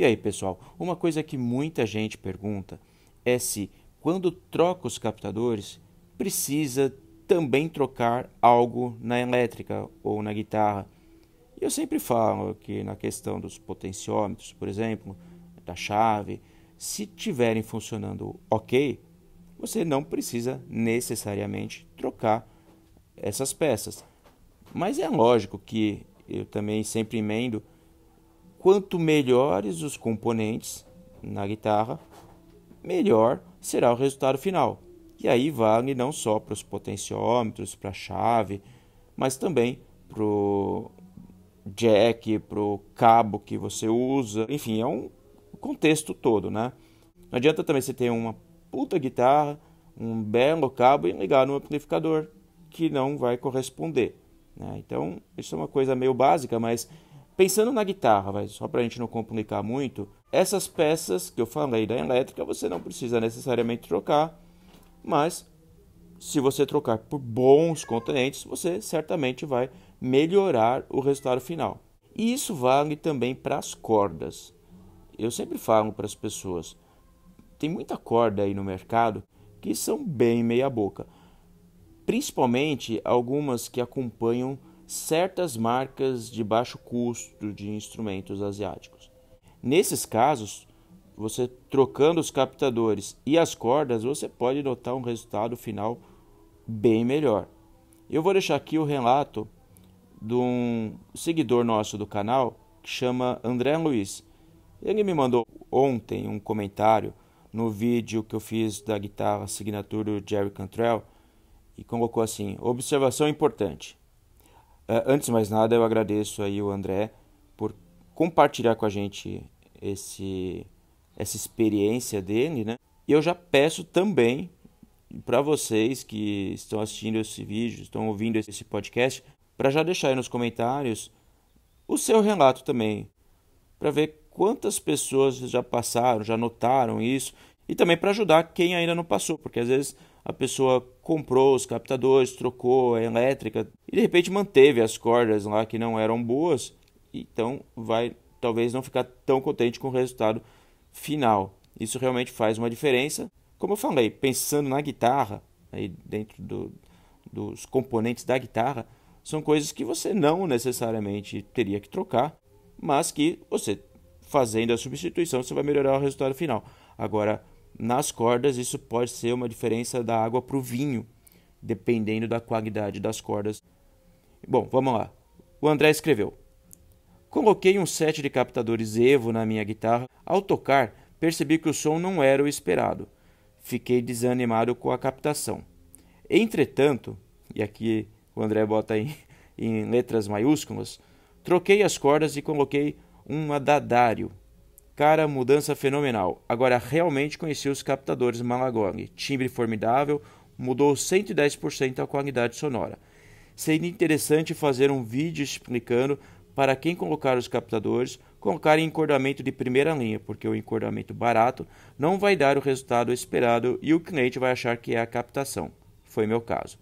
E aí, pessoal, uma coisa que muita gente pergunta é se, quando troca os captadores, precisa também trocar algo na elétrica ou na guitarra. Eu sempre falo que na questão dos potenciômetros, por exemplo, da chave, se tiverem funcionando ok, você não precisa necessariamente trocar essas peças. Mas é lógico que eu também sempre emendo quanto melhores os componentes na guitarra, melhor será o resultado final. E aí vale não só para os potenciômetros, para a chave, mas também para o jack, para o cabo que você usa. Enfim, é um contexto todo, né? Não adianta também você ter uma puta guitarra, um belo cabo e ligar no amplificador que não vai corresponder. Né? Então, isso é uma coisa meio básica, mas Pensando na guitarra, mas só para a gente não complicar muito, essas peças que eu falei da elétrica você não precisa necessariamente trocar, mas se você trocar por bons componentes, você certamente vai melhorar o resultado final. E isso vale também para as cordas. Eu sempre falo para as pessoas, tem muita corda aí no mercado que são bem meia boca, principalmente algumas que acompanham certas marcas de baixo custo de instrumentos asiáticos. Nesses casos, você trocando os captadores e as cordas, você pode notar um resultado final bem melhor. Eu vou deixar aqui o relato de um seguidor nosso do canal que chama André Luiz. Ele me mandou ontem um comentário no vídeo que eu fiz da guitarra assinatura do Jerry Cantrell e colocou assim: observação importante. É, antes de mais nada, eu agradeço aí o André por compartilhar com a gente esse, essa experiência dele, né? E eu já peço também para vocês que estão assistindo esse vídeo, estão ouvindo esse podcast, para já deixar aí nos comentários o seu relato também, para ver quantas pessoas já passaram, já notaram isso e também para ajudar quem ainda não passou, porque às vezes a pessoa comprou os captadores, trocou a elétrica e de repente manteve as cordas lá que não eram boas, então vai talvez não ficar tão contente com o resultado final. Isso realmente faz uma diferença. Como eu falei, pensando na guitarra, aí dentro do, dos componentes da guitarra, são coisas que você não necessariamente teria que trocar, mas que você fazendo a substituição você vai melhorar o resultado final. Agora, nas cordas, isso pode ser uma diferença da água para o vinho, dependendo da qualidade das cordas. Bom, vamos lá. O André escreveu: Coloquei um set de captadores Evo na minha guitarra. Ao tocar, percebi que o som não era o esperado. Fiquei desanimado com a captação. Entretanto, e aqui o André bota em, em letras maiúsculas, troquei as cordas e coloquei um adadário Cara, mudança fenomenal. Agora realmente conheci os captadores Malagog. Timbre formidável, mudou 110% a qualidade sonora. Seria interessante fazer um vídeo explicando para quem colocar os captadores, colocar em encordamento de primeira linha, porque o encordamento barato não vai dar o resultado esperado e o cliente vai achar que é a captação. Foi meu caso.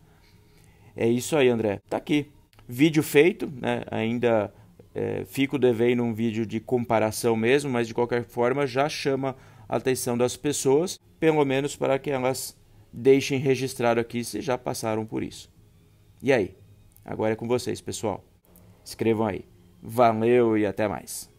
É isso aí, André. Tá aqui. Vídeo feito, né? Ainda é, fico devendo um vídeo de comparação mesmo, mas de qualquer forma já chama a atenção das pessoas, pelo menos para que elas deixem registrado aqui se já passaram por isso. E aí? Agora é com vocês, pessoal. Escrevam aí. Valeu e até mais.